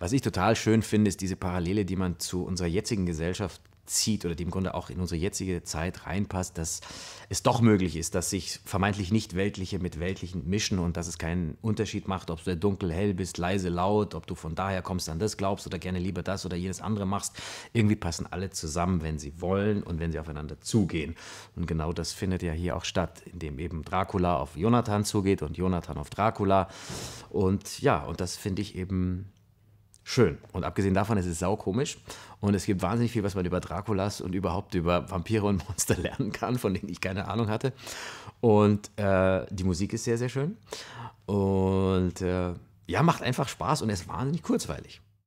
Was ich total schön finde, ist diese Parallele, die man zu unserer jetzigen Gesellschaft zieht oder die im Grunde auch in unsere jetzige Zeit reinpasst, dass es doch möglich ist, dass sich vermeintlich nicht weltliche mit Weltlichen mischen und dass es keinen Unterschied macht, ob du der dunkel, hell bist, leise, laut, ob du von daher kommst, an das glaubst oder gerne lieber das oder jenes andere machst. Irgendwie passen alle zusammen, wenn sie wollen und wenn sie aufeinander zugehen. Und genau das findet ja hier auch statt, indem eben Dracula auf Jonathan zugeht und Jonathan auf Dracula. Und ja, und das finde ich eben schön. Und abgesehen davon ist es saukomisch und es gibt wahnsinnig viel, was man über Draculas und überhaupt über Vampire und Monster lernen kann, von denen ich keine Ahnung hatte. Und äh, die Musik ist sehr, sehr schön. Und äh, ja, macht einfach Spaß und ist wahnsinnig kurzweilig.